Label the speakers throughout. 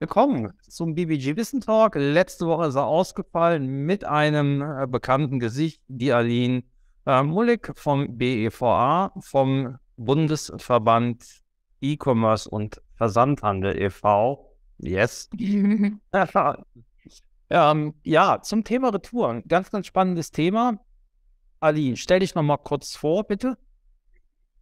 Speaker 1: Willkommen zum BBG Wissen Talk. Letzte Woche ist er ausgefallen mit einem äh, bekannten Gesicht, die Aline äh, Mullig vom BEVA, vom Bundesverband E-Commerce und Versandhandel e.V. Yes. ähm, ja, zum Thema Retouren. Ganz, ganz spannendes Thema. Aline, stell dich nochmal kurz vor, bitte.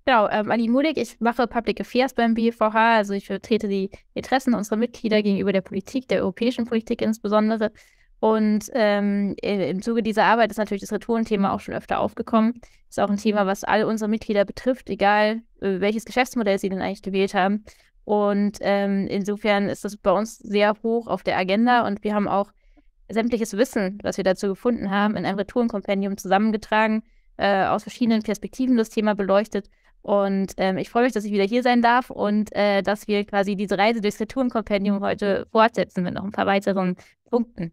Speaker 2: Genau, ähm, Ali Mulik, ich mache Public Affairs beim BVH, also ich vertrete die Interessen unserer Mitglieder gegenüber der Politik, der europäischen Politik insbesondere. Und ähm, im Zuge dieser Arbeit ist natürlich das Retourenthema auch schon öfter aufgekommen. Ist auch ein Thema, was alle unsere Mitglieder betrifft, egal äh, welches Geschäftsmodell sie denn eigentlich gewählt haben. Und ähm, insofern ist das bei uns sehr hoch auf der Agenda und wir haben auch sämtliches Wissen, was wir dazu gefunden haben, in einem Retourenkompendium zusammengetragen, äh, aus verschiedenen Perspektiven das Thema beleuchtet und ähm, ich freue mich, dass ich wieder hier sein darf und äh, dass wir quasi diese Reise durchs retouren mhm. heute fortsetzen mit noch ein paar weiteren Punkten.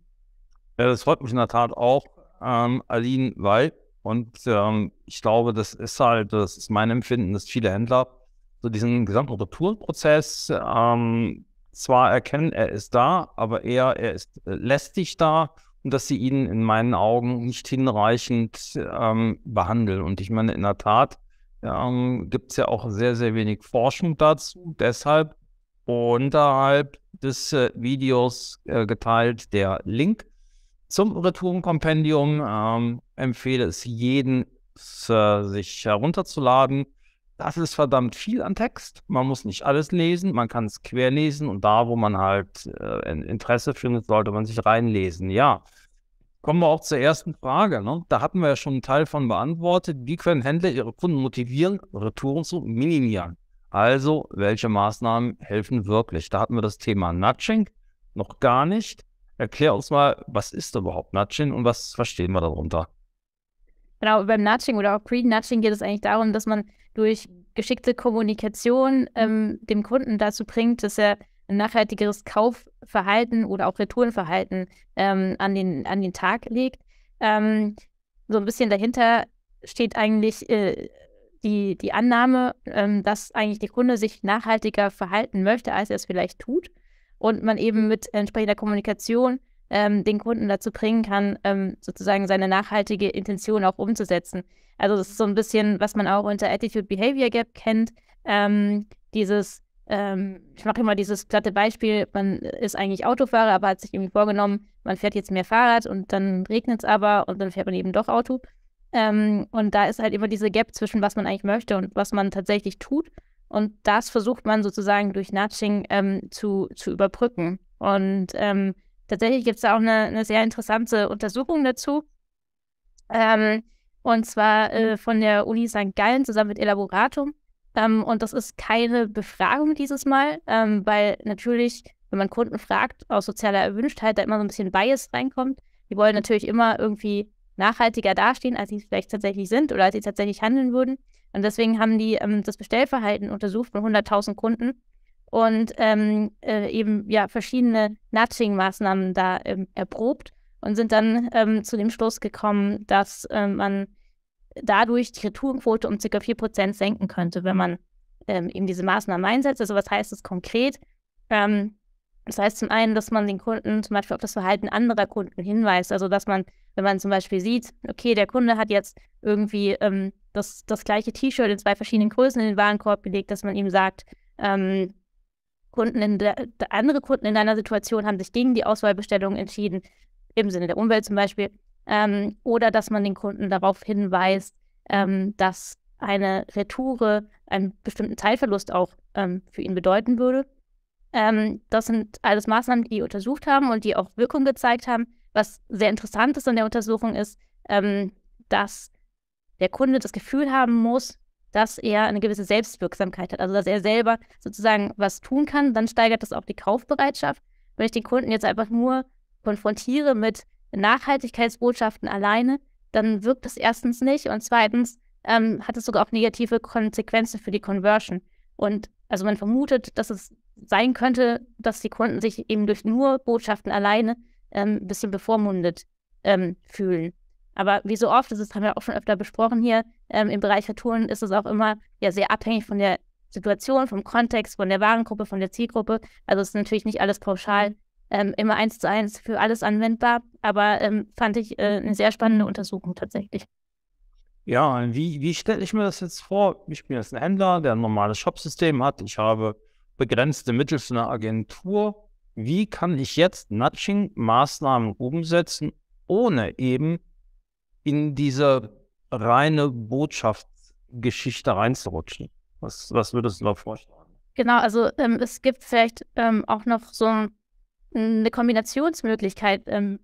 Speaker 1: Ja, das freut mich in der Tat auch, ähm, Aline, weil, und ähm, ich glaube, das ist halt, das ist mein Empfinden, dass viele Händler so diesen gesamten Retourenprozess ähm, zwar erkennen, er ist da, aber eher, er ist äh, lästig da und dass sie ihn in meinen Augen nicht hinreichend ähm, behandeln. Und ich meine, in der Tat, ähm, gibt es ja auch sehr, sehr wenig Forschung dazu. Deshalb unterhalb des äh, Videos äh, geteilt der Link zum Retourenkompendium. Ähm, empfehle es jedem, äh, sich herunterzuladen. Das ist verdammt viel an Text. Man muss nicht alles lesen, man kann es querlesen und da, wo man halt äh, Interesse findet, sollte man sich reinlesen. Ja, Kommen wir auch zur ersten Frage. Ne? Da hatten wir ja schon einen Teil von beantwortet. Wie können Händler ihre Kunden motivieren, Retouren zu minimieren? Also, welche Maßnahmen helfen wirklich? Da hatten wir das Thema Nudging noch gar nicht. Erklär uns mal, was ist überhaupt Nudging und was verstehen wir darunter?
Speaker 2: Genau, beim Nudging oder auch Pre-Nudging geht es eigentlich darum, dass man durch geschickte Kommunikation ähm, dem Kunden dazu bringt, dass er ein nachhaltigeres Kaufverhalten oder auch Retourenverhalten ähm, an, den, an den Tag legt. Ähm, so ein bisschen dahinter steht eigentlich äh, die, die Annahme, ähm, dass eigentlich der Kunde sich nachhaltiger verhalten möchte, als er es vielleicht tut. Und man eben mit entsprechender Kommunikation ähm, den Kunden dazu bringen kann, ähm, sozusagen seine nachhaltige Intention auch umzusetzen. Also das ist so ein bisschen, was man auch unter Attitude-Behavior-Gap kennt, ähm, dieses ähm, ich mache immer dieses glatte Beispiel, man ist eigentlich Autofahrer, aber hat sich irgendwie vorgenommen, man fährt jetzt mehr Fahrrad und dann regnet es aber und dann fährt man eben doch Auto. Ähm, und da ist halt immer diese Gap zwischen, was man eigentlich möchte und was man tatsächlich tut. Und das versucht man sozusagen durch Nudging ähm, zu, zu überbrücken. Und ähm, tatsächlich gibt es da auch eine, eine, sehr interessante Untersuchung dazu. Ähm, und zwar äh, mhm. von der Uni St. Gallen zusammen mit Elaboratum. Ähm, und das ist keine Befragung dieses Mal, ähm, weil natürlich, wenn man Kunden fragt, aus sozialer Erwünschtheit da immer so ein bisschen Bias reinkommt. Die wollen natürlich immer irgendwie nachhaltiger dastehen, als sie vielleicht tatsächlich sind oder als sie tatsächlich handeln würden. Und deswegen haben die ähm, das Bestellverhalten untersucht von 100.000 Kunden und ähm, äh, eben ja verschiedene Nudging-Maßnahmen da ähm, erprobt und sind dann ähm, zu dem Schluss gekommen, dass äh, man dadurch die Retourenquote um ca. 4% senken könnte, wenn man ähm, eben diese Maßnahmen einsetzt. Also was heißt das konkret? Ähm, das heißt zum einen, dass man den Kunden zum Beispiel auf das Verhalten anderer Kunden hinweist. Also dass man, wenn man zum Beispiel sieht, okay, der Kunde hat jetzt irgendwie ähm, das, das gleiche T-Shirt in zwei verschiedenen Größen in den Warenkorb gelegt, dass man ihm sagt, ähm, Kunden in der, andere Kunden in deiner Situation haben sich gegen die Auswahlbestellung entschieden, im Sinne der Umwelt zum Beispiel ähm, oder dass man den Kunden darauf hinweist, ähm, dass eine Retoure einen bestimmten Teilverlust auch ähm, für ihn bedeuten würde. Ähm, das sind alles Maßnahmen, die, die untersucht haben und die auch Wirkung gezeigt haben. Was sehr interessant ist an der Untersuchung ist, ähm, dass der Kunde das Gefühl haben muss, dass er eine gewisse Selbstwirksamkeit hat, also dass er selber sozusagen was tun kann, dann steigert das auch die Kaufbereitschaft. Wenn ich den Kunden jetzt einfach nur konfrontiere mit, Nachhaltigkeitsbotschaften alleine, dann wirkt es erstens nicht und zweitens ähm, hat es sogar auch negative Konsequenzen für die Conversion. Und also man vermutet, dass es sein könnte, dass die Kunden sich eben durch nur Botschaften alleine ähm, ein bisschen bevormundet ähm, fühlen. Aber wie so oft, das haben wir auch schon öfter besprochen hier, ähm, im Bereich Retouren ist es auch immer ja sehr abhängig von der Situation, vom Kontext, von der Warengruppe, von der Zielgruppe. Also es ist natürlich nicht alles pauschal ähm, immer eins zu eins für alles anwendbar, aber ähm, fand ich äh, eine sehr spannende Untersuchung tatsächlich.
Speaker 1: Ja, wie, wie stelle ich mir das jetzt vor? Ich bin jetzt ein Händler, der ein normales Shopsystem hat. Ich habe begrenzte Mittel für eine Agentur. Wie kann ich jetzt Nudging-Maßnahmen umsetzen, ohne eben in diese reine Botschaftsgeschichte reinzurutschen? Was, was würdest du da vorstellen?
Speaker 2: Genau, also ähm, es gibt vielleicht ähm, auch noch so ein eine Kombinationsmöglichkeit. Ähm,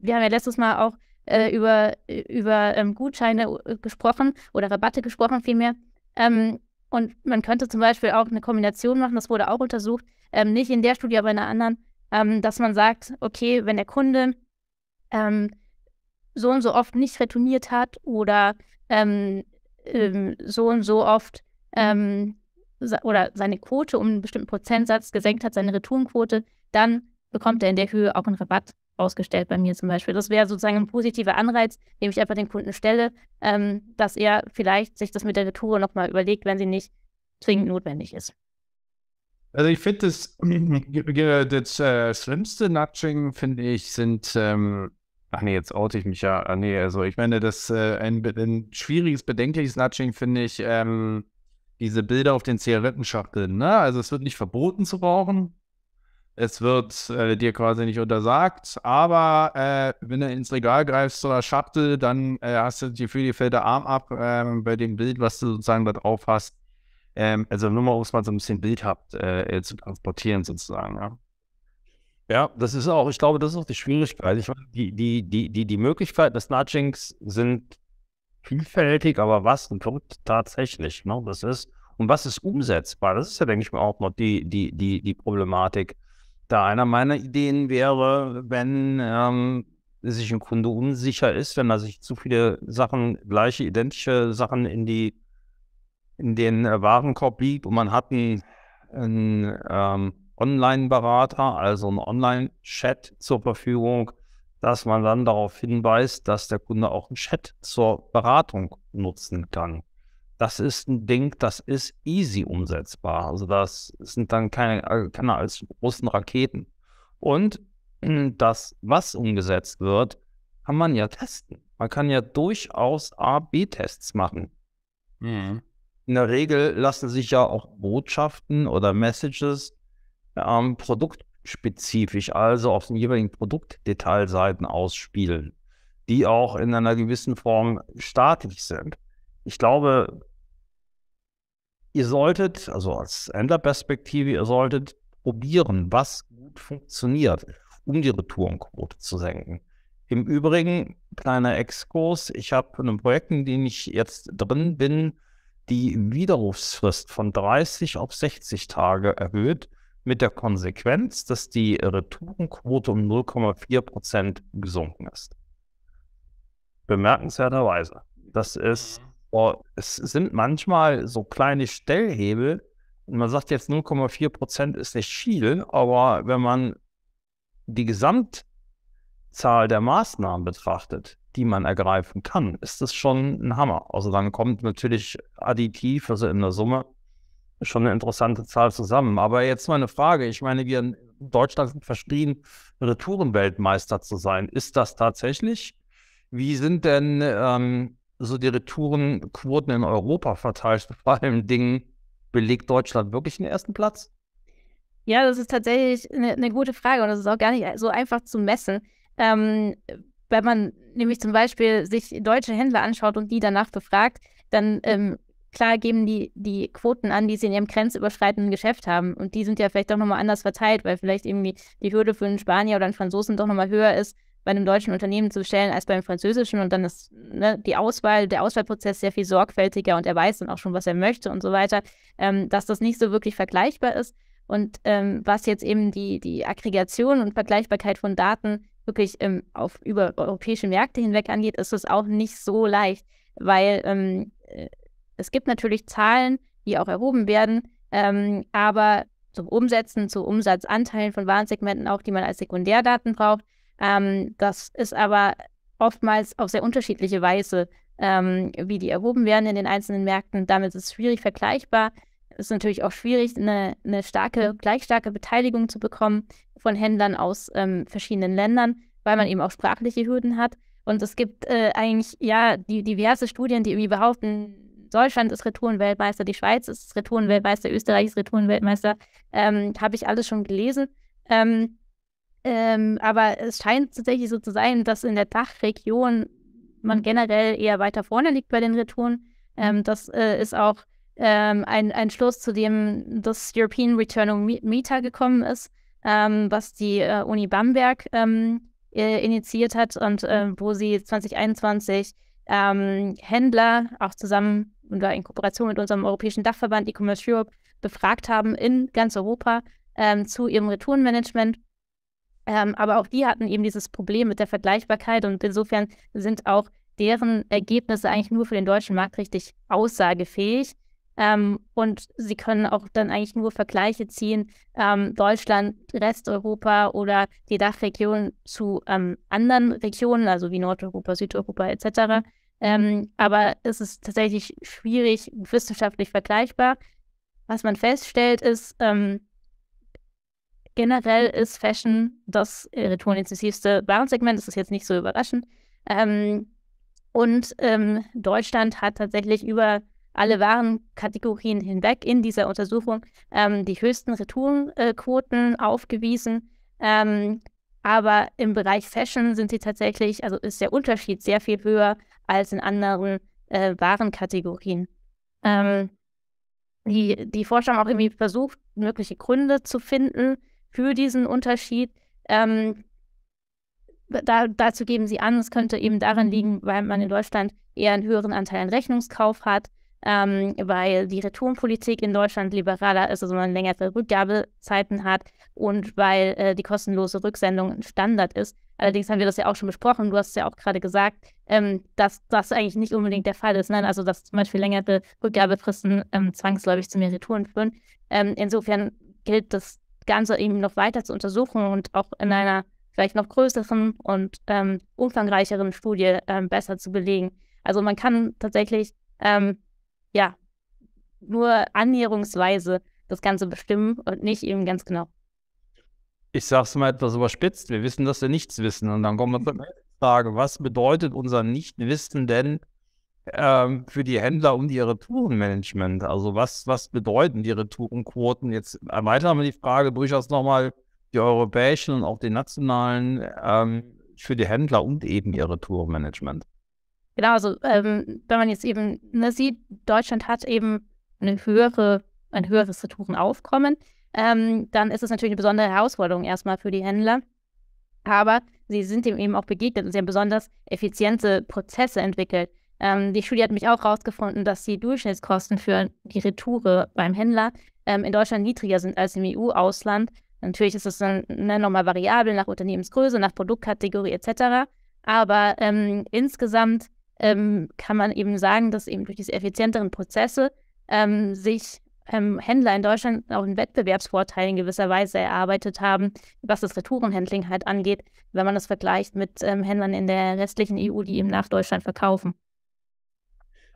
Speaker 2: wir haben ja letztes Mal auch äh, über, über ähm, Gutscheine äh, gesprochen oder Rabatte gesprochen vielmehr. Ähm, und man könnte zum Beispiel auch eine Kombination machen, das wurde auch untersucht, ähm, nicht in der Studie, aber in einer anderen, ähm, dass man sagt, okay, wenn der Kunde ähm, so und so oft nicht retourniert hat oder ähm, so und so oft oder seine Quote um einen bestimmten Prozentsatz gesenkt hat, seine Returnquote, dann bekommt er in der Höhe auch einen Rabatt ausgestellt bei mir zum Beispiel. Das wäre sozusagen ein positiver Anreiz, den ich einfach den Kunden stelle, ähm, dass er vielleicht sich das mit der Retour nochmal überlegt, wenn sie nicht zwingend notwendig ist.
Speaker 3: Also ich finde das, das äh, schlimmste Nudging, finde ich, sind, ähm, ach nee, jetzt oute ich mich ja, ach nee, also ich meine, das äh, ein, ein, schwieriges, bedenkliches Nudging finde ich ähm, diese Bilder auf den Zigarettenschachteln, ne? Also es wird nicht verboten zu rauchen, es wird äh, dir quasi nicht untersagt, aber äh, wenn du ins Regal greifst oder Schachtel, dann äh, hast du das für die fällt Arm ab ähm, bei dem Bild, was du sozusagen da drauf hast. Ähm, also nur mal, um es mal so ein bisschen Bild habt, äh, äh, zu transportieren sozusagen. Ja.
Speaker 1: ja. das ist auch, ich glaube, das ist auch die Schwierigkeit. Ich meine, die, die, die, die, die Möglichkeiten des Nudgings sind vielfältig, aber was und verrückt tatsächlich. Ne? Das ist, und was ist umsetzbar? Das ist ja, denke ich mal, auch noch die, die, die, die Problematik da einer meiner Ideen wäre, wenn ähm, sich ein Kunde unsicher ist, wenn er sich zu viele Sachen, gleiche, identische Sachen in die in den äh, Warenkorb liegt und man hat einen, einen ähm, Online-Berater, also einen Online-Chat zur Verfügung, dass man dann darauf hinweist, dass der Kunde auch einen Chat zur Beratung nutzen kann das ist ein Ding, das ist easy umsetzbar. Also das sind dann keine, äh, keine als großen Raketen. Und hm, das, was umgesetzt wird, kann man ja testen. Man kann ja durchaus A-B-Tests machen. Mhm. In der Regel lassen sich ja auch Botschaften oder Messages ähm, produktspezifisch, also auf den jeweiligen Produktdetailseiten ausspielen, die auch in einer gewissen Form statisch sind. Ich glaube, ihr solltet, also als Händlerperspektive, ihr solltet probieren, was gut funktioniert, um die Retourenquote zu senken. Im Übrigen, kleiner Exkurs, ich habe in einem Projekt, in dem ich jetzt drin bin, die Widerrufsfrist von 30 auf 60 Tage erhöht, mit der Konsequenz, dass die Retourenquote um 0,4 Prozent gesunken ist. Bemerkenswerterweise. Das ist Boah, es sind manchmal so kleine Stellhebel. Und Man sagt jetzt 0,4 Prozent ist nicht viel, aber wenn man die Gesamtzahl der Maßnahmen betrachtet, die man ergreifen kann, ist das schon ein Hammer. Also dann kommt natürlich additiv, also in der Summe, schon eine interessante Zahl zusammen. Aber jetzt mal eine Frage. Ich meine, wir in Deutschland sind verschrien, Retourenweltmeister zu sein. Ist das tatsächlich? Wie sind denn ähm, so die Retourenquoten in Europa verteilt, vor allem Dingen, belegt Deutschland wirklich den ersten Platz?
Speaker 2: Ja, das ist tatsächlich eine, eine gute Frage und das ist auch gar nicht so einfach zu messen. Ähm, wenn man nämlich zum Beispiel sich deutsche Händler anschaut und die danach befragt, dann ähm, klar geben die die Quoten an, die sie in ihrem grenzüberschreitenden Geschäft haben. Und die sind ja vielleicht auch nochmal anders verteilt, weil vielleicht irgendwie die Hürde für einen Spanier oder einen Franzosen doch nochmal höher ist bei einem deutschen Unternehmen zu stellen als beim französischen und dann ist ne, die Auswahl, der Auswahlprozess sehr viel sorgfältiger und er weiß dann auch schon, was er möchte und so weiter, ähm, dass das nicht so wirklich vergleichbar ist. Und ähm, was jetzt eben die, die Aggregation und Vergleichbarkeit von Daten wirklich ähm, auf über europäische Märkte hinweg angeht, ist es auch nicht so leicht, weil ähm, äh, es gibt natürlich Zahlen, die auch erhoben werden, ähm, aber zum Umsetzen, zu Umsatzanteilen von Warensegmenten auch, die man als Sekundärdaten braucht, ähm, das ist aber oftmals auf sehr unterschiedliche Weise, ähm, wie die erhoben werden in den einzelnen Märkten. Damit ist es schwierig vergleichbar. Es ist natürlich auch schwierig, eine, eine starke, mhm. gleich starke Beteiligung zu bekommen von Händlern aus ähm, verschiedenen Ländern, weil man mhm. eben auch sprachliche Hürden hat. Und es gibt äh, eigentlich ja die, diverse Studien, die irgendwie behaupten, Deutschland ist Retourenweltmeister, die Schweiz ist Retourenweltmeister, Österreich ist Retourenweltmeister. Ähm, Habe ich alles schon gelesen. Ähm, ähm, aber es scheint tatsächlich so zu sein, dass in der Dachregion man mhm. generell eher weiter vorne liegt bei den Retouren. Ähm, mhm. das äh, ist auch ähm, ein, ein Schluss, zu dem das European Return Meter gekommen ist, ähm, was die äh, Uni Bamberg ähm, äh, initiiert hat und äh, mhm. wo sie 2021 ähm, Händler auch zusammen oder in Kooperation mit unserem europäischen Dachverband E-Commerce Europe befragt haben in ganz Europa zu ihrem Retourenmanagement ähm, aber auch die hatten eben dieses Problem mit der Vergleichbarkeit und insofern sind auch deren Ergebnisse eigentlich nur für den deutschen Markt richtig aussagefähig. Ähm, und sie können auch dann eigentlich nur Vergleiche ziehen, ähm, Deutschland, Resteuropa oder die Dachregion zu ähm, anderen Regionen, also wie Nordeuropa, Südeuropa etc. Ähm, aber es ist tatsächlich schwierig, wissenschaftlich vergleichbar. Was man feststellt, ist, ähm, Generell mhm. ist Fashion das äh, retourenintensivste Warensegment. Das ist jetzt nicht so überraschend. Ähm, und ähm, Deutschland hat tatsächlich über alle Warenkategorien hinweg in dieser Untersuchung ähm, die höchsten Retourenquoten aufgewiesen. Ähm, aber im Bereich Fashion sind sie tatsächlich, also ist der Unterschied sehr viel höher als in anderen äh, Warenkategorien. Ähm, die, die Forscher haben auch irgendwie versucht, mögliche Gründe zu finden, für diesen Unterschied. Ähm, da, dazu geben sie an, es könnte eben daran mhm. liegen, weil man in Deutschland eher einen höheren Anteil an Rechnungskauf hat, ähm, weil die Retourenpolitik in Deutschland liberaler ist, also man längere Rückgabezeiten hat und weil äh, die kostenlose Rücksendung ein Standard ist. Allerdings haben wir das ja auch schon besprochen, du hast es ja auch gerade gesagt, ähm, dass das eigentlich nicht unbedingt der Fall ist. Nein, also dass zum Beispiel längere Rückgabefristen ähm, zwangsläufig zu mehr Retouren führen. Ähm, insofern gilt das Ganze eben noch weiter zu untersuchen und auch in mhm. einer vielleicht noch größeren und ähm, umfangreicheren Studie ähm, besser zu belegen. Also man kann tatsächlich ähm, ja nur annäherungsweise das Ganze bestimmen und nicht eben ganz genau.
Speaker 1: Ich sage es mal etwas überspitzt, wir wissen, dass wir nichts wissen. Und dann kommen wir zur Frage, was bedeutet unser Nichtwissen denn ähm, für die Händler um ihr Retourenmanagement? Also was, was bedeuten die Retourenquoten? Jetzt erweitern äh, wir die Frage durchaus nochmal die europäischen und auch die nationalen ähm, für die Händler und eben ihr Retourenmanagement.
Speaker 2: Genau, also ähm, wenn man jetzt eben ne, sieht, Deutschland hat eben eine höhere, ein höheres Retourenaufkommen, ähm, dann ist es natürlich eine besondere Herausforderung erstmal für die Händler. Aber sie sind dem eben auch begegnet und sie haben besonders effiziente Prozesse entwickelt. Ähm, die Studie hat mich auch rausgefunden, dass die Durchschnittskosten für die Retoure beim Händler ähm, in Deutschland niedriger sind als im EU-Ausland. Natürlich ist das dann ne, nochmal variabel nach Unternehmensgröße, nach Produktkategorie etc. Aber ähm, insgesamt ähm, kann man eben sagen, dass eben durch diese effizienteren Prozesse ähm, sich ähm, Händler in Deutschland auch einen Wettbewerbsvorteil in gewisser Weise erarbeitet haben, was das Retourenhandling halt angeht, wenn man das vergleicht mit Händlern in der restlichen EU, die eben nach Deutschland verkaufen.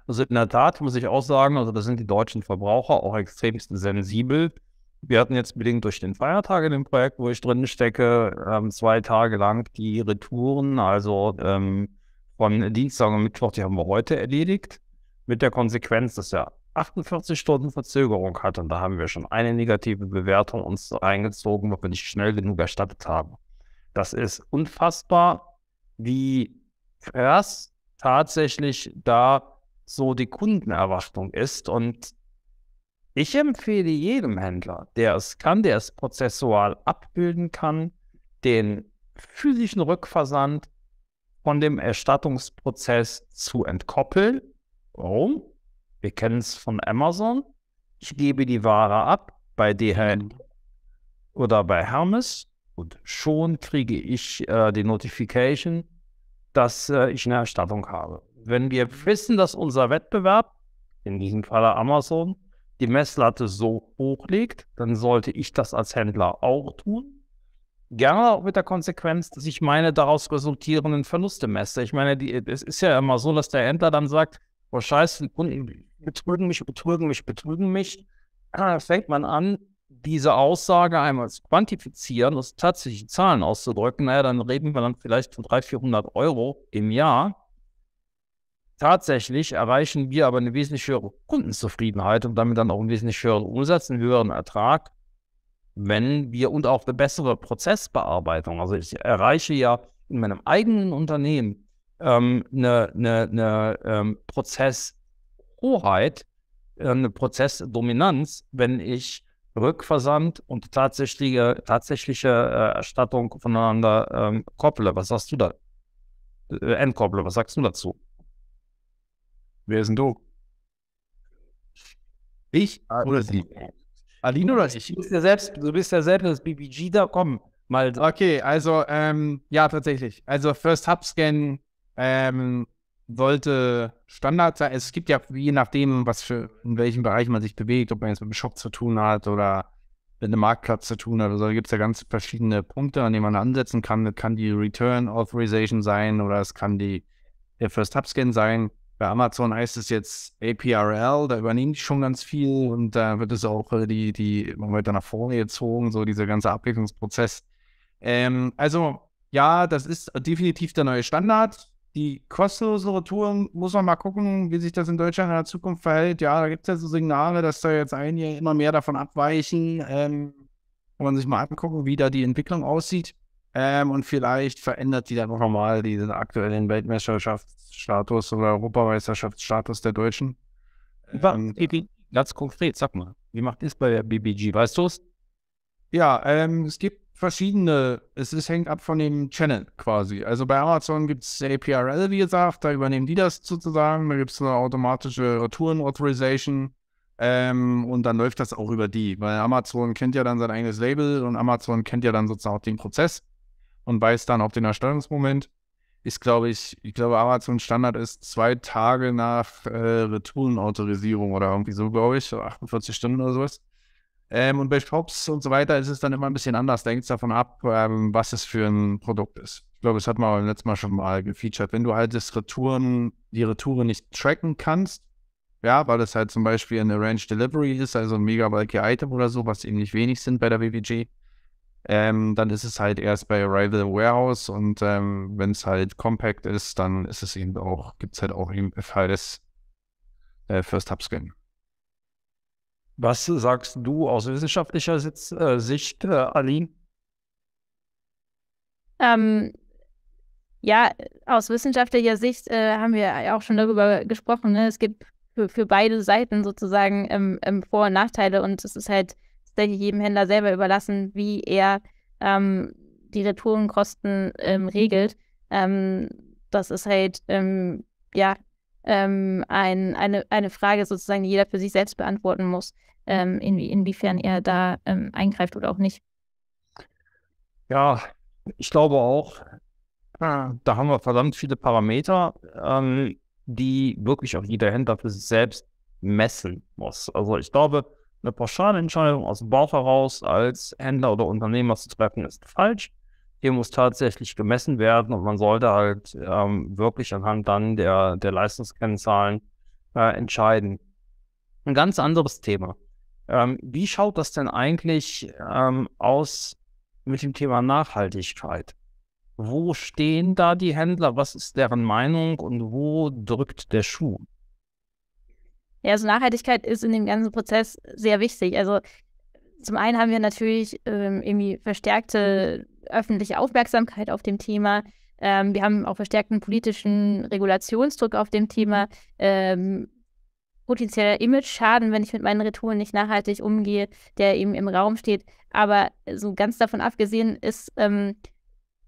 Speaker 1: Also in der Tat muss ich auch sagen, also da sind die deutschen Verbraucher auch extremst sensibel. Wir hatten jetzt bedingt durch den Feiertag in dem Projekt, wo ich drin stecke, ähm, zwei Tage lang die Retouren, also ähm, von Dienstag und Mittwoch, die haben wir heute erledigt, mit der Konsequenz, dass er 48 Stunden Verzögerung hat. Und da haben wir schon eine negative Bewertung uns reingezogen, weil wir nicht schnell genug erstattet haben. Das ist unfassbar, wie krass tatsächlich da so die Kundenerwartung ist. Und ich empfehle jedem Händler, der es kann, der es prozessual abbilden kann, den physischen Rückversand von dem Erstattungsprozess zu entkoppeln. Warum? Wir kennen es von Amazon. Ich gebe die Ware ab bei DHL mhm. oder bei Hermes und schon kriege ich äh, die Notification, dass äh, ich eine Erstattung habe wenn wir wissen, dass unser Wettbewerb, in diesem Falle Amazon, die Messlatte so hoch legt, dann sollte ich das als Händler auch tun. Gerne auch mit der Konsequenz, dass ich meine daraus resultierenden Verluste messe. Ich meine, die, es ist ja immer so, dass der Händler dann sagt, oh scheiße, die Kunden betrügen mich, betrügen mich, betrügen mich. Dann fängt man an, diese Aussage einmal zu quantifizieren, das tatsächliche Zahlen auszudrücken. Naja, dann reden wir dann vielleicht von 300, 400 Euro im Jahr Tatsächlich erreichen wir aber eine wesentlich höhere Kundenzufriedenheit und damit dann auch einen wesentlich höheren Umsatz, einen höheren Ertrag, wenn wir und auch eine bessere Prozessbearbeitung. Also ich erreiche ja in meinem eigenen Unternehmen ähm, eine, eine, eine ähm, Prozesshoheit, äh, eine Prozessdominanz, wenn ich Rückversand und tatsächliche, tatsächliche äh, Erstattung voneinander ähm, kopple. Was sagst du da? Äh, entkopple, was sagst du dazu? Wer ist denn du? Ich ah, oder sie?
Speaker 3: Aline oder ich? Du bist ja selbst, du bist ja selbst das BBG da, komm. Mal. Okay, also, ähm, ja, tatsächlich. Also, First Hub Scan ähm, sollte Standard sein. Es gibt ja, je nachdem, was für, in welchem Bereich man sich bewegt, ob man jetzt mit dem Shop zu tun hat oder mit einem Marktplatz zu tun hat oder so, gibt es ja ganz verschiedene Punkte, an denen man ansetzen kann. Das kann die Return Authorization sein oder es kann die, der First Hub Scan sein. Bei Amazon heißt es jetzt APRL, da übernehmen die schon ganz viel und da wird es auch äh, die, die weiter nach vorne gezogen, so dieser ganze Abwicklungsprozess. Ähm, also ja, das ist definitiv der neue Standard. Die kostenlose Touren muss man mal gucken, wie sich das in Deutschland in der Zukunft verhält. Ja, da gibt es ja so Signale, dass da jetzt einige immer mehr davon abweichen. Ähm, kann man sich mal angucken, wie da die Entwicklung aussieht. Ähm, und vielleicht verändert die dann auch nochmal diesen aktuellen Weltmeisterschaftsstatus oder Europameisterschaftsstatus der Deutschen. Ähm, Ganz konkret, sag mal, wie macht es bei der BBG? Weißt du es? Ja, ähm, es gibt verschiedene, es ist, hängt ab von dem Channel quasi. Also bei Amazon gibt es APRL, wie gesagt, da übernehmen die das sozusagen, da gibt es eine automatische Retouren-Authorization ähm, und dann läuft das auch über die, weil Amazon kennt ja dann sein eigenes Label und Amazon kennt ja dann sozusagen auch den Prozess und weiß dann auf den Erstattungsmoment. Ist, glaube ich, ich glaube, Amazon Standard ist zwei Tage nach äh, Retourenautorisierung oder irgendwie so, glaube ich, 48 Stunden oder sowas. Ähm, und bei Shops und so weiter ist es dann immer ein bisschen anders. Da hängt es davon ab, ähm, was es für ein Produkt ist. Ich glaube, das hat man beim letzten Mal schon mal gefeatured. Wenn du halt das Retouren, die Retouren nicht tracken kannst, ja, weil es halt zum Beispiel eine Range Delivery ist, also ein mega bulky Item oder so, was eben nicht wenig sind bei der WWG, ähm, dann ist es halt erst bei Arrival Warehouse und ähm, wenn es halt compact ist, dann ist es eben auch, gibt es halt auch eben FHS äh, First Hub Scan. Was
Speaker 1: sagst du aus wissenschaftlicher Sitz, äh, Sicht, äh, Aline?
Speaker 2: Ähm, ja, aus wissenschaftlicher Sicht äh, haben wir auch schon darüber gesprochen. Ne? Es gibt für, für beide Seiten sozusagen ähm, ähm, Vor- und Nachteile und es ist halt tatsächlich jedem Händler selber überlassen, wie er ähm, die Retourenkosten ähm, mhm. regelt. Ähm, das ist halt, ähm, ja, ähm, ein, eine, eine Frage sozusagen, die jeder für sich selbst beantworten muss, ähm, inwie inwiefern er da eingreift oder auch nicht.
Speaker 1: Ja, ich glaube auch, ah. da haben wir verdammt viele Parameter, die wirklich auch jeder Händler für sich selbst messen muss. Also ich glaube, eine pauschale Entscheidung aus dem Bauch heraus als Händler oder Unternehmer zu treffen, ist falsch. Hier muss tatsächlich gemessen werden und man sollte halt ähm, wirklich anhand dann der, der Leistungskennzahlen äh, entscheiden. Ein ganz anderes Thema. Ähm, wie schaut das denn eigentlich ähm, aus mit dem Thema Nachhaltigkeit? Wo stehen da die Händler? Was ist deren Meinung und wo drückt der Schuh?
Speaker 2: Ja, also Nachhaltigkeit ist in dem ganzen Prozess sehr wichtig. Also zum einen haben wir natürlich ähm, irgendwie verstärkte öffentliche Aufmerksamkeit auf dem Thema. Ähm, wir haben auch verstärkten politischen Regulationsdruck auf dem Thema. Ähm, potenzieller Image-Schaden, wenn ich mit meinen Retouren nicht nachhaltig umgehe, der eben im Raum steht. Aber so ganz davon abgesehen ist, ähm,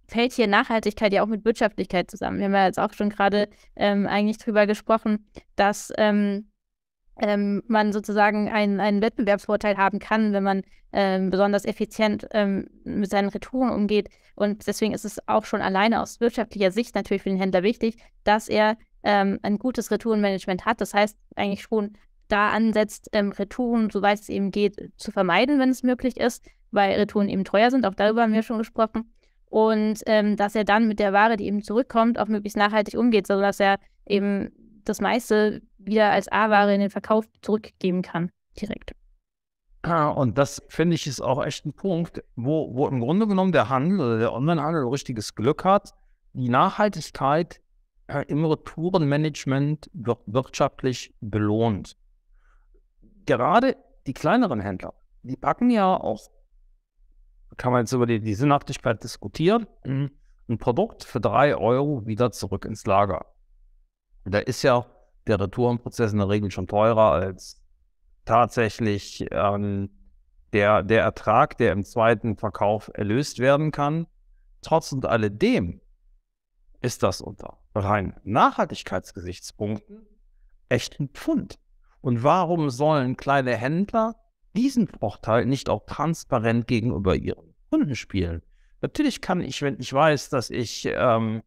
Speaker 2: fällt hier Nachhaltigkeit ja auch mit Wirtschaftlichkeit zusammen. Wir haben ja jetzt auch schon gerade ähm, eigentlich drüber gesprochen, dass ähm, ähm, man sozusagen einen, einen Wettbewerbsvorteil haben kann, wenn man ähm, besonders effizient ähm, mit seinen Retouren umgeht. Und deswegen ist es auch schon alleine aus wirtschaftlicher Sicht natürlich für den Händler wichtig, dass er ähm, ein gutes Retourenmanagement hat. Das heißt eigentlich schon da ansetzt, ähm, Retouren, soweit es eben geht, zu vermeiden, wenn es möglich ist, weil Retouren eben teuer sind. Auch darüber haben wir schon gesprochen. Und ähm, dass er dann mit der Ware, die eben zurückkommt, auch möglichst nachhaltig umgeht, sodass er eben das meiste wieder als A-Ware in den Verkauf zurückgeben kann, direkt.
Speaker 1: Ja, ah, und das finde ich ist auch echt ein Punkt, wo, wo im Grunde genommen der Handel oder der Online-Handel richtiges Glück hat. Die Nachhaltigkeit äh, im Retourenmanagement wird wirtschaftlich belohnt. Gerade die kleineren Händler, die packen ja auch, kann man jetzt über die, die Sinnhaftigkeit diskutieren, ein Produkt für drei Euro wieder zurück ins Lager da ist ja der Retourenprozess in der Regel schon teurer als tatsächlich ähm, der, der Ertrag, der im zweiten Verkauf erlöst werden kann. Trotz und alledem ist das unter rein Nachhaltigkeitsgesichtspunkten echt ein Pfund. Und warum sollen kleine Händler diesen Vorteil nicht auch transparent gegenüber ihren Kunden spielen? Natürlich kann ich, wenn ich weiß, dass ich ähm,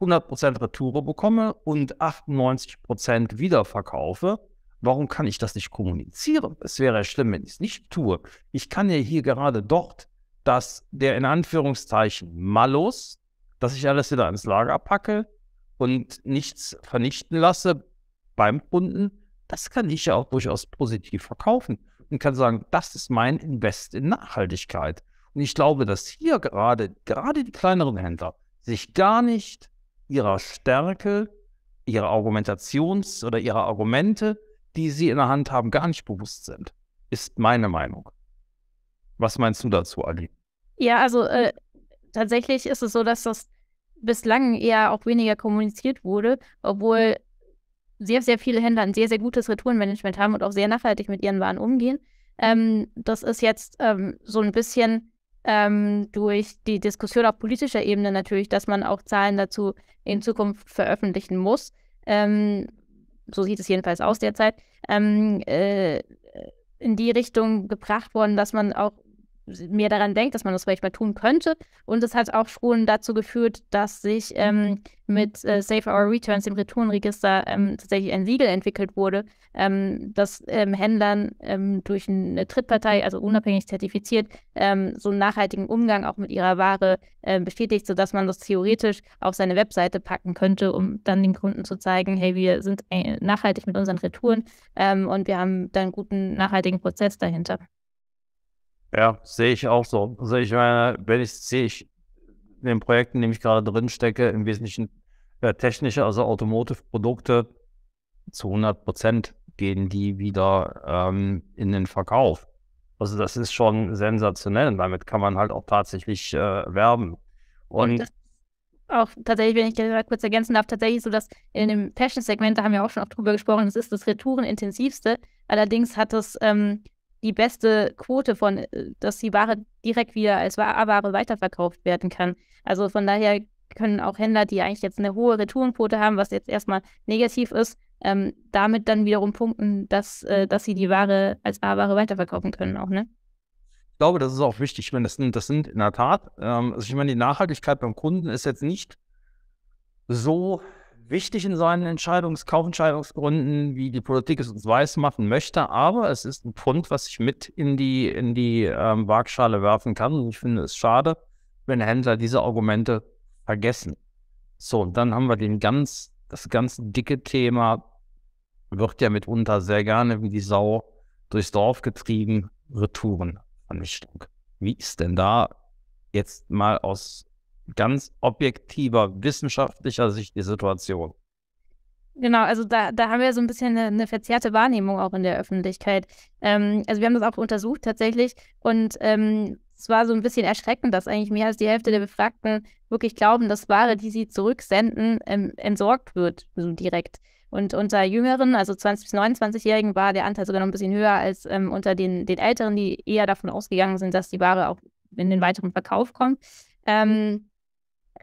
Speaker 1: 100% Retoure bekomme und 98% wiederverkaufe, warum kann ich das nicht kommunizieren? Es wäre schlimm, wenn ich es nicht tue. Ich kann ja hier gerade dort, dass der in Anführungszeichen Malus, dass ich alles wieder ins Lager packe und nichts vernichten lasse beim Kunden, das kann ich ja auch durchaus positiv verkaufen und kann sagen, das ist mein Invest in Nachhaltigkeit. Und ich glaube, dass hier gerade, gerade die kleineren Händler sich gar nicht ihrer Stärke, ihrer Argumentations- oder ihrer Argumente, die sie in der Hand haben, gar nicht bewusst sind. Ist meine Meinung. Was meinst du dazu, Ali?
Speaker 2: Ja, also äh, tatsächlich ist es so, dass das bislang eher auch weniger kommuniziert wurde, obwohl sehr, sehr viele Händler ein sehr, sehr gutes Retourenmanagement haben und auch sehr nachhaltig mit ihren Waren umgehen. Ähm, das ist jetzt ähm, so ein bisschen ähm, durch die Diskussion auf politischer Ebene natürlich, dass man auch Zahlen dazu in Zukunft veröffentlichen muss. Ähm, so sieht es jedenfalls aus derzeit. Ähm, äh, in die Richtung gebracht worden, dass man auch mehr daran denkt, dass man das vielleicht mal tun könnte. Und es hat auch schon dazu geführt, dass sich ähm, mhm. mit äh, Safe Our Returns, dem Retourenregister, ähm, tatsächlich ein Siegel entwickelt wurde, ähm, das ähm, Händlern ähm, durch eine Drittpartei, also unabhängig zertifiziert, ähm, so einen nachhaltigen Umgang auch mit ihrer Ware äh, bestätigt, sodass man das theoretisch auf seine Webseite packen könnte, um dann den Kunden zu zeigen, hey, wir sind äh, nachhaltig mit unseren Retouren und wir haben dann einen guten, nachhaltigen Prozess dahinter.
Speaker 1: Ja, sehe ich auch so. Also ich meine, wenn ich sehe, ich in den Projekten, in denen ich gerade drin stecke, im Wesentlichen ja, technische, also Automotive-Produkte, zu 100 Prozent gehen die wieder ähm, in den Verkauf. Also das ist schon sensationell. Damit kann man halt auch tatsächlich äh, werben.
Speaker 2: Und, Und auch tatsächlich, wenn ich gerade kurz ergänzen darf, tatsächlich so, dass in dem Fashion-Segment, da haben wir auch schon oft drüber gesprochen, es ist das retourenintensivste. Allerdings hat es ähm, die beste Quote von, äh, dass die Ware direkt wieder als Ware weiterverkauft werden kann. Also von daher können auch Händler, die eigentlich jetzt eine hohe Retourenquote haben, was jetzt erstmal negativ ist, ähm, damit dann wiederum punkten, dass, äh, dass sie die Ware als A-Ware weiterverkaufen können auch, ne?
Speaker 1: Ich glaube, das ist auch wichtig. Ich meine, das sind, das sind in der Tat, ähm, also ich meine, die Nachhaltigkeit beim Kunden ist jetzt nicht so wichtig in seinen Entscheidungs-, Kaufentscheidungsgründen, wie die Politik es uns weiß machen möchte. Aber es ist ein Punkt, was ich mit in die, in die ähm, Waagschale werfen kann. Und ich finde es schade, wenn Händler diese Argumente vergessen. So, und dann haben wir den ganz, das ganz dicke Thema, wird ja mitunter sehr gerne wie die Sau durchs Dorf getrieben, Retourenanrichtung. Wie ist denn da jetzt mal aus ganz objektiver, wissenschaftlicher Sicht die Situation.
Speaker 2: Genau, also da, da haben wir so ein bisschen eine, eine verzerrte Wahrnehmung auch in der Öffentlichkeit. Ähm, also wir haben das auch untersucht tatsächlich und ähm, es war so ein bisschen erschreckend, dass eigentlich mehr als die Hälfte der Befragten wirklich glauben, dass Ware, die sie zurücksenden, ähm, entsorgt wird, so direkt. Und unter Jüngeren, also 20- bis 29-Jährigen, war der Anteil sogar noch ein bisschen höher als ähm, unter den, den Älteren, die eher davon ausgegangen sind, dass die Ware auch in den weiteren Verkauf kommt. Ähm,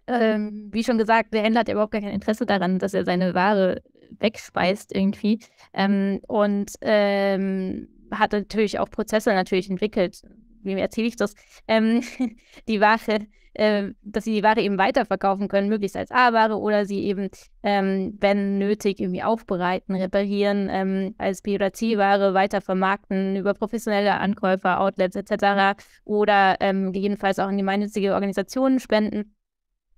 Speaker 2: ähm, wie schon gesagt, der Händler hat ja überhaupt gar kein Interesse daran, dass er seine Ware wegspeist irgendwie. Ähm, und ähm, hat natürlich auch Prozesse natürlich entwickelt. Wie erzähle ich das? Ähm, die Ware, äh, dass sie die Ware eben weiterverkaufen können, möglichst als A-Ware oder sie eben, ähm, wenn nötig, irgendwie aufbereiten, reparieren, ähm, als B- oder C-Ware weitervermarkten über professionelle Ankäufer, Outlets etc. oder gegebenenfalls auch an gemeinnützige Organisationen spenden.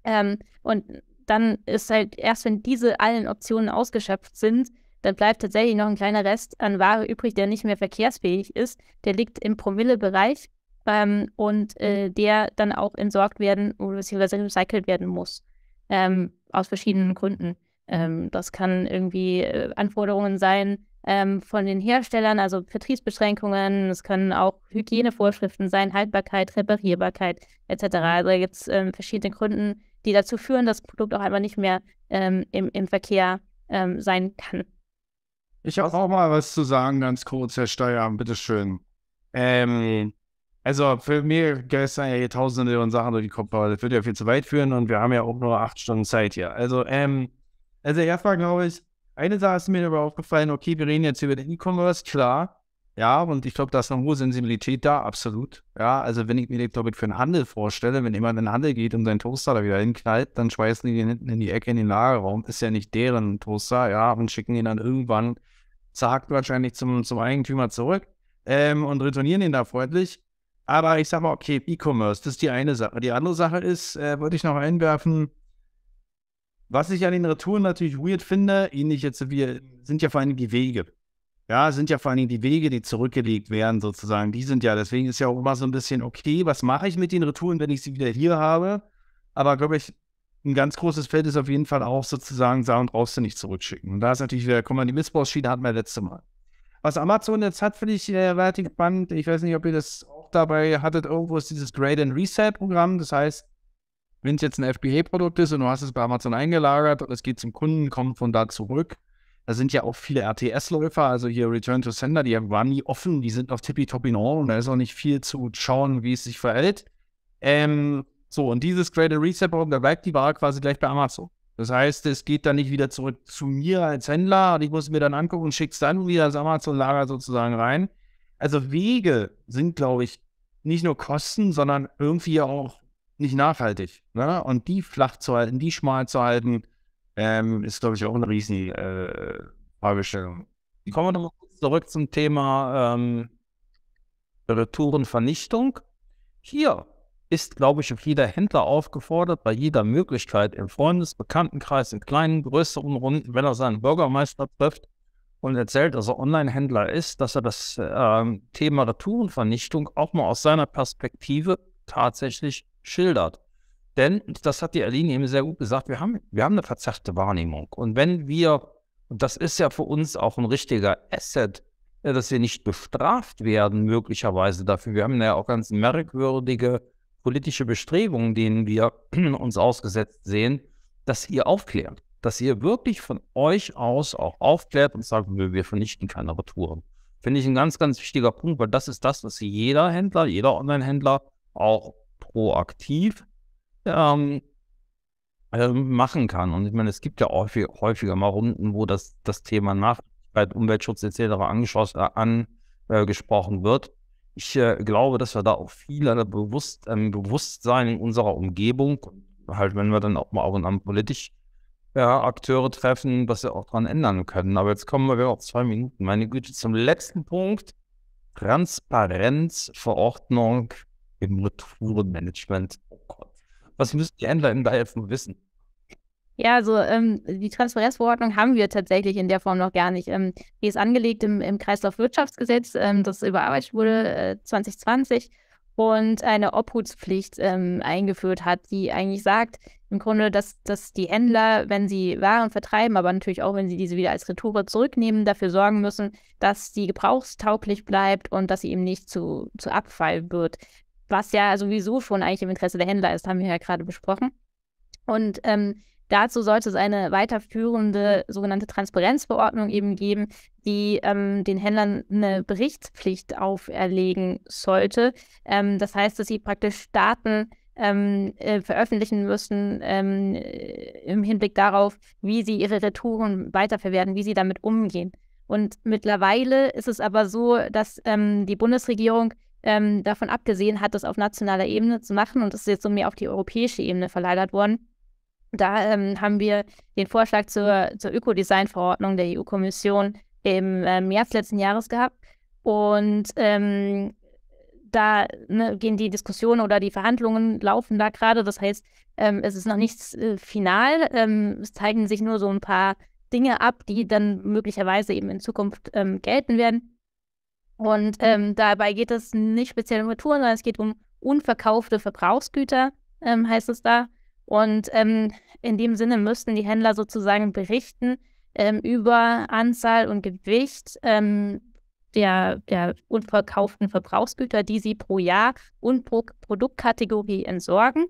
Speaker 2: Ähm, und dann ist halt erst, wenn diese allen Optionen ausgeschöpft sind, dann bleibt tatsächlich noch ein kleiner Rest an Ware übrig, der nicht mehr verkehrsfähig ist. Der liegt im Promillebereich ähm, und äh, der dann auch entsorgt werden oder beziehungsweise recycelt werden muss. Ähm, aus verschiedenen Gründen. Ähm, das kann irgendwie äh, Anforderungen sein ähm, von den Herstellern, also Vertriebsbeschränkungen, es können auch Hygienevorschriften sein, Haltbarkeit, Reparierbarkeit etc. Mhm. Also da gibt es ähm, verschiedene Gründen, die dazu führen, dass das Produkt auch einfach nicht mehr ähm, im, im Verkehr ähm, sein kann.
Speaker 3: Ich habe auch mal was zu sagen, ganz kurz, Herr Steyer, bitteschön. Ähm, also für mir gestern ja hier tausende und Sachen durch die Kopf, aber das würde ja viel zu weit führen und wir haben ja auch nur acht Stunden Zeit hier. Also, ähm, also erstmal glaube ich, eine Sache ist mir dabei aufgefallen, okay, wir reden jetzt über den E-Commerce, klar, ja, und ich glaube, da ist eine hohe Sensibilität da, absolut. Ja, also wenn ich mir den, glaube für einen Handel vorstelle, wenn jemand in den Handel geht und seinen Toaster da wieder hinknallt, dann schmeißen die den hinten in die Ecke in den Lagerraum, ist ja nicht deren Toaster, ja, und schicken ihn dann irgendwann, zerhackt wahrscheinlich zum, zum Eigentümer zurück ähm, und retournieren ihn da freundlich. Aber ich sage mal, okay, E-Commerce, das ist die eine Sache. Die andere Sache ist, äh, würde ich noch einwerfen, was ich an den Retouren natürlich weird finde, ähnlich jetzt, wir sind ja vor allem die Wege. Ja, sind ja vor allen Dingen die Wege, die zurückgelegt werden, sozusagen. Die sind ja, deswegen ist ja auch immer so ein bisschen, okay, was mache ich mit den Retouren, wenn ich sie wieder hier habe? Aber glaube ich, ein ganz großes Feld ist auf jeden Fall auch sozusagen, sagen, brauchst du nicht zurückschicken. Und da ist natürlich wieder, guck mal, die Missbrauchsschiene hatten wir letzte Mal. Was Amazon jetzt hat, finde ich äh, relativ spannend. Ich weiß nicht, ob ihr das auch dabei hattet. Irgendwo ist dieses Grade and Reset Programm. Das heißt, wenn es jetzt ein FBA-Produkt ist und du hast es bei Amazon eingelagert und es geht zum Kunden, kommt von da zurück, da sind ja auch viele RTS-Läufer, also hier Return to Sender, die waren nie offen, die sind auf tippitoppi in und da ist auch nicht viel zu schauen, wie es sich verhält. Ähm, so, und dieses Greater Reset Programm, da bleibt die Ware quasi gleich bei Amazon. Das heißt, es geht dann nicht wieder zurück zu mir als Händler und ich muss mir dann angucken und schicke es dann wieder ins Amazon-Lager sozusagen rein. Also Wege sind, glaube ich, nicht nur Kosten, sondern irgendwie auch nicht nachhaltig. Ne? Und die flach zu halten, die schmal zu halten, ähm, ist, glaube ich, auch eine riesige äh, Fragestellung. Kommen wir nochmal zurück zum Thema ähm,
Speaker 1: Retourenvernichtung. Hier ist, glaube ich, jeder Händler aufgefordert, bei jeder Möglichkeit im Freundes-, Bekanntenkreis, in kleinen, größeren Runden, wenn er seinen Bürgermeister trifft und erzählt, dass er Online-Händler ist, dass er das ähm, Thema Retourenvernichtung auch mal aus seiner Perspektive tatsächlich schildert. Denn, das hat die Aline eben sehr gut gesagt, wir haben, wir haben eine verzerrte Wahrnehmung. Und wenn wir, und das ist ja für uns auch ein richtiger Asset, äh, dass wir nicht bestraft werden, möglicherweise dafür. Wir haben ja auch ganz merkwürdige politische Bestrebungen, denen wir uns ausgesetzt sehen, dass ihr aufklärt. Dass ihr wirklich von euch aus auch aufklärt und sagt, wir vernichten keine Retouren. Finde ich ein ganz, ganz wichtiger Punkt, weil das ist das, was jeder Händler, jeder Online-Händler auch proaktiv ähm, äh, machen kann. Und ich meine, es gibt ja häufig, häufiger mal Runden, wo das, das Thema Nachhaltigkeit, Umweltschutz etc. Äh, angesprochen wird. Ich äh, glaube, dass wir da auch viel an Bewusst, ähm, Bewusstsein in unserer Umgebung, halt wenn wir dann auch mal auch an politisch ja, äh, Akteure treffen, was wir auch dran ändern können. Aber jetzt kommen wir auf zwei Minuten, meine Güte, zum letzten Punkt. Transparenzverordnung im Retourenmanagement. Oh Gott. Was müssen die Händler da jetzt nur wissen?
Speaker 2: Ja, also ähm, die Transparenzverordnung haben wir tatsächlich in der Form noch gar nicht. Ähm, die ist angelegt im, im Kreislaufwirtschaftsgesetz, ähm, das überarbeitet wurde äh, 2020 und eine Obhutspflicht ähm, eingeführt hat, die eigentlich sagt, im Grunde, dass, dass die Händler, wenn sie Waren vertreiben, aber natürlich auch, wenn sie diese wieder als Retoure zurücknehmen, dafür sorgen müssen, dass sie gebrauchstauglich bleibt und dass sie eben nicht zu, zu Abfall wird was ja sowieso schon eigentlich im Interesse der Händler ist, haben wir ja gerade besprochen. Und ähm, dazu sollte es eine weiterführende sogenannte Transparenzverordnung eben geben, die ähm, den Händlern eine Berichtspflicht auferlegen sollte. Ähm, das heißt, dass sie praktisch Daten ähm, äh, veröffentlichen müssen ähm, äh, im Hinblick darauf, wie sie ihre Retouren weiterverwerten, wie sie damit umgehen. Und mittlerweile ist es aber so, dass ähm, die Bundesregierung ähm, davon abgesehen hat, das auf nationaler Ebene zu machen und das ist jetzt so mehr auf die europäische Ebene verlagert worden. Da ähm, haben wir den Vorschlag zur, zur Ökodesign-Verordnung der EU-Kommission im äh, März letzten Jahres gehabt. Und ähm, da ne, gehen die Diskussionen oder die Verhandlungen laufen da gerade. Das heißt, ähm, es ist noch nichts äh, final. Ähm, es zeigen sich nur so ein paar Dinge ab, die dann möglicherweise eben in Zukunft ähm, gelten werden. Und mhm. ähm, dabei geht es nicht speziell um Retouren, sondern es geht um unverkaufte Verbrauchsgüter, ähm, heißt es da. Und ähm, in dem Sinne müssten die Händler sozusagen berichten ähm, über Anzahl und Gewicht ähm, der, der unverkauften Verbrauchsgüter, die sie pro Jahr und pro Produktkategorie entsorgen,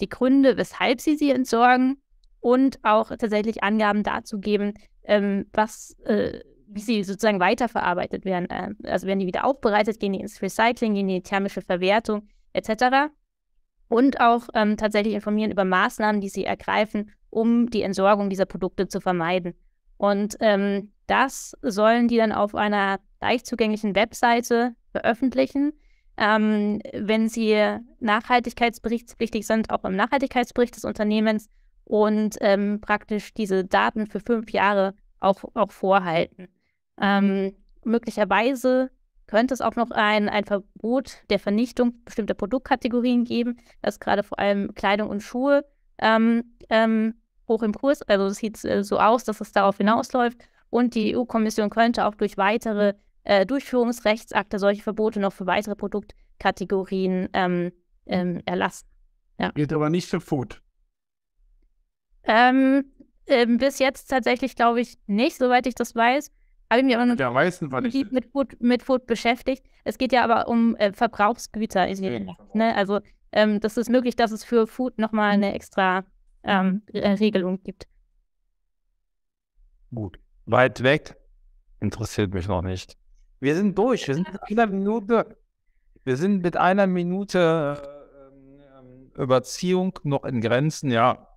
Speaker 2: die Gründe, weshalb sie sie entsorgen und auch tatsächlich Angaben dazu geben, ähm, was äh, wie sie sozusagen weiterverarbeitet werden. Äh, also werden die wieder aufbereitet, gehen die ins Recycling, gehen die in die thermische Verwertung etc. Und auch ähm, tatsächlich informieren über Maßnahmen, die sie ergreifen, um die Entsorgung dieser Produkte zu vermeiden. Und ähm, das sollen die dann auf einer leicht zugänglichen Webseite veröffentlichen. Ähm, wenn sie nachhaltigkeitsberichtspflichtig sind, auch im Nachhaltigkeitsbericht des Unternehmens und ähm, praktisch diese Daten für fünf Jahre auch, auch vorhalten. Ähm, mhm. möglicherweise könnte es auch noch ein, ein Verbot der Vernichtung bestimmter Produktkategorien geben, das gerade vor allem Kleidung und Schuhe ähm, ähm, hoch im Kurs, also es sieht äh, so aus, dass es darauf hinausläuft. Und die EU-Kommission könnte auch durch weitere äh, Durchführungsrechtsakte solche Verbote noch für weitere Produktkategorien ähm, ähm erlassen.
Speaker 3: Ja. Gilt aber nicht für Food.
Speaker 2: Ähm, ähm, bis jetzt tatsächlich, glaube ich, nicht, soweit ich das weiß. Habe ich mich aber ja, meisten war ich mit, Food, mit Food beschäftigt. Es geht ja aber um äh, Verbrauchsgüter. Mhm. Ne? Also ähm, das ist möglich, dass es für Food nochmal eine mhm. extra ähm, mhm. äh, Regelung gibt. Gut.
Speaker 1: Weit weg interessiert mich noch nicht. Wir sind durch. Wir sind mit einer Minute. Wir sind mit einer Minute äh, ähm, ähm, Überziehung noch in Grenzen, ja.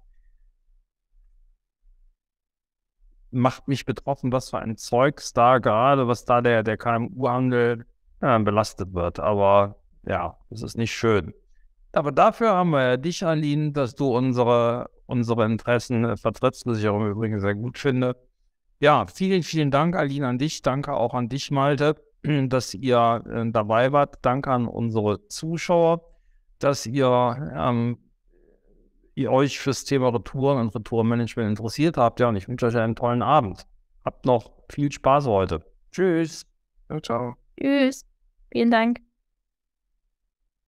Speaker 1: macht mich betroffen, was für ein Zeugs da gerade, was da der, der KMU-Handel ja, belastet wird. Aber ja, es ist nicht schön. Aber dafür haben wir ja dich, Aline, dass du unsere, unsere Interessen äh, vertrittst, was ich auch im Übrigen sehr gut finde. Ja, vielen, vielen Dank, Aline, an dich. Danke auch an dich, Malte, dass ihr äh, dabei wart. Danke an unsere Zuschauer, dass ihr ähm, ihr euch fürs Thema Retouren und Retourenmanagement interessiert habt. Ja, und ich wünsche euch einen tollen Abend. Habt noch viel Spaß heute. Tschüss. Ciao, ciao.
Speaker 2: Tschüss. Vielen Dank.